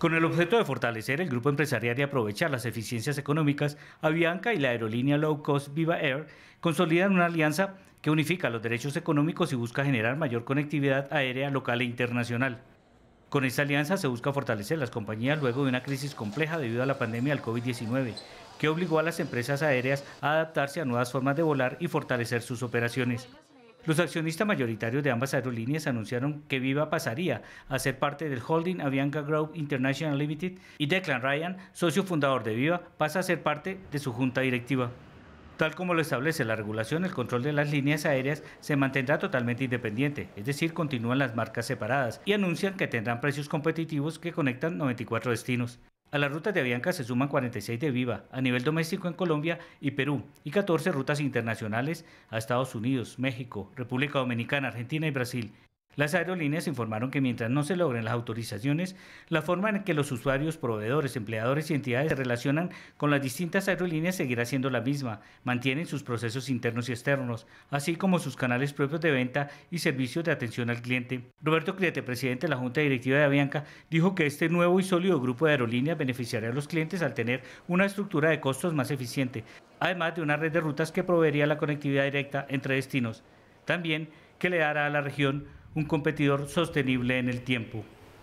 Con el objeto de fortalecer el grupo empresarial y aprovechar las eficiencias económicas, Avianca y la aerolínea low cost Viva Air consolidan una alianza que unifica los derechos económicos y busca generar mayor conectividad aérea local e internacional. Con esta alianza se busca fortalecer las compañías luego de una crisis compleja debido a la pandemia del COVID-19, que obligó a las empresas aéreas a adaptarse a nuevas formas de volar y fortalecer sus operaciones. Los accionistas mayoritarios de ambas aerolíneas anunciaron que Viva pasaría a ser parte del holding Avianca Grove International Limited y Declan Ryan, socio fundador de Viva, pasa a ser parte de su junta directiva. Tal como lo establece la regulación, el control de las líneas aéreas se mantendrá totalmente independiente, es decir, continúan las marcas separadas y anuncian que tendrán precios competitivos que conectan 94 destinos. A las rutas de Avianca se suman 46 de Viva a nivel doméstico en Colombia y Perú y 14 rutas internacionales a Estados Unidos, México, República Dominicana, Argentina y Brasil. Las aerolíneas informaron que mientras no se logren las autorizaciones, la forma en que los usuarios, proveedores, empleadores y entidades se relacionan con las distintas aerolíneas seguirá siendo la misma. Mantienen sus procesos internos y externos, así como sus canales propios de venta y servicios de atención al cliente. Roberto Criete, presidente de la Junta Directiva de Avianca, dijo que este nuevo y sólido grupo de aerolíneas beneficiará a los clientes al tener una estructura de costos más eficiente, además de una red de rutas que proveería la conectividad directa entre destinos. También que le dará a la región un competidor sostenible en el tiempo.